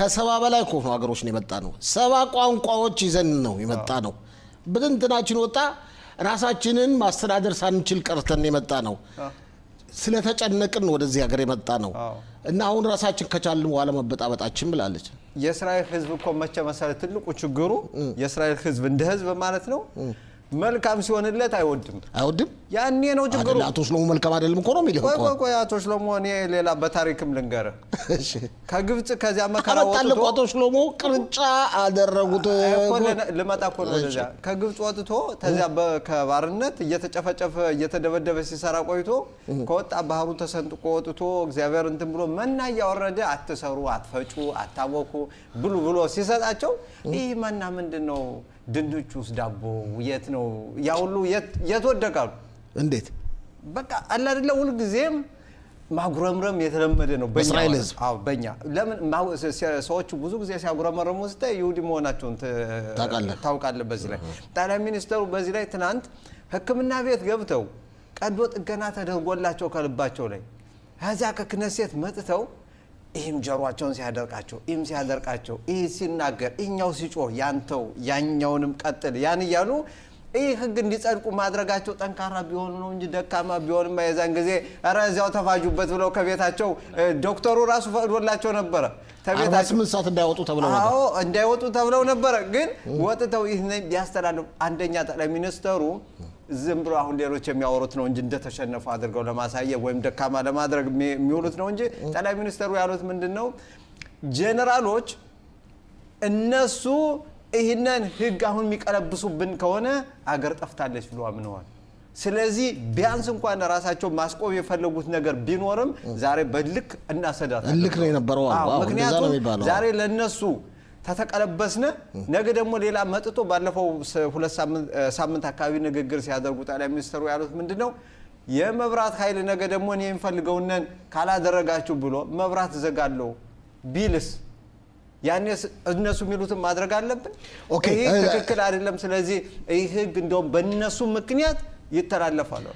ከሰባ በላይ ከሆኑ ሀገሮች ነው የመጣ ነው። ሰባ ቋንቋዎች ይዘን ነው የመጣ ነው። ብትንትናችን ወጣ። ራሳችንን ማስተዳደር ሳንችል ቀርተን የመጣ ነው። ስለተጨነቅን ወደዚህ ሀገር የመጣ ነው እና አሁን ራሳችን ከቻልን በኋላ መበጣበጣችን ብላለች። የእስራኤል ህዝብ እኮ መቼ መሰረት ትልቁ ችግሩ የእስራኤል ህዝብ እንደ ህዝብ ማለት ነው መልካም ሲሆንለት አይወድም አይወድም። ያኔ ነው ችግሩ። አቶ ሽሎሙ መልካም አይደለም እኮ ነው የሚልህ። ቆይ ቆይ ቆይ አቶ ሽሎሙ እኔ ሌላ በታሪክም ልንገርህ። ከግብጽ ከዚያ መከራ ወጥቶ አቶ ሽሎሙ ቅርጫ አደረጉት። ልመጣ እኮ ነው ወደዚያ። ከግብጽ ወጥቶ ተዚያ ከባርነት እየተጨፈጨፈ እየተደበደበ ሲሰራ ቆይቶ ከወጣ ባህሩ ተሰንጥቆ ወጥቶ እግዚአብሔር እንትን ብሎ መና እያወረደ አትሰሩ፣ አትፈጩ፣ አታወኩ ብሉ ብሎ ሲሰጣቸው ይህ መና ምንድን ነው ድንቹ ውስጥ ዳቦ የት ነው ያ ሁሉ የት ወደቃሉ? እንዴት በቃ አለ አይደለ? ሁልጊዜም ማጉረምረም የተለመደ ነው በእስራኤል ህዝብ። አዎ በእኛ ለምን ሰዎቹ ብዙ ጊዜ ሲያጉረመረሙ ስታይ ይሁዲ መሆናቸውን ታውቃለህ። በዚህ ላይ ጠቅላይ ሚኒስትሩ በዚህ ላይ ትናንት ሕክምና ቤት ገብተው ቀዶ ጥገና ተደርጎላቸው ከልባቸው ላይ ከዚያ ከክነሴት መጥተው ይህም ጀሯቸውን ሲያደርቃቸው ይህም ሲያደርቃቸው ይህ ሲናገር እኛው ሲጮህ ያንተው ያኛውንም ቀጥል ያን እያሉ ይህ ህግ እንዲጸድቁ ማድረጋቸው ጠንካራ ቢሆኑ ነው እንጂ ደካማ ቢሆንማ የዛን ጊዜ ኧረ እዚያው ተፋጁበት ብለው ከቤታቸው ዶክተሩ ራሱ ፈቅዶላቸው ነበረ። ተቤታቸው ሰዓት እንዳይወጡ ተብለው አዎ እንዳይወጡ ተብለው ነበረ። ግን ወጥተው ይህ ቢያስተላልፉ አንደኛ ጠቅላይ ሚኒስተሩ ዝም ብሎ አሁን ሌሎች የሚያወሩት ነው እንጂ እንደተሸነፉ አድርገው ለማሳየት ወይም ደካማ ለማድረግ የሚውሉት ነው እንጂ ጠቅላይ ሚኒስትሩ ያሉት ምንድን ነው? ጄኔራሎች እነሱ ይህንን ህግ አሁን የሚቀለብሱብን ከሆነ አገር ጠፍታለች ብሎ አምነዋል። ስለዚህ ቢያንስ እንኳን ራሳቸው ማስቆም የፈለጉት ነገር ቢኖርም ዛሬ በልክ እናሰዳት ልክ ነው የነበረው። ምክንያቱም ዛሬ ለእነሱ ተተቀለበስነ ነገ ደግሞ ሌላ መጥቶ ባለፈው ሁለት ሳምንት አካባቢ ንግግር ሲያደርጉ ጠቅላይ ሚኒስትሩ ያሉት ምንድን ነው የመብራት ኃይል ነገ ደግሞ እኔ የምፈልገውነን ካላደረጋችሁ ብሎ መብራት ዘጋለው ቢልስ ያኔ እነሱ የሚሉትን ማድረግ አለብን። ይህ ትክክል አይደለም። ስለዚህ ይህ ህግ እንደውም በእነሱ ምክንያት ይተላለፋል።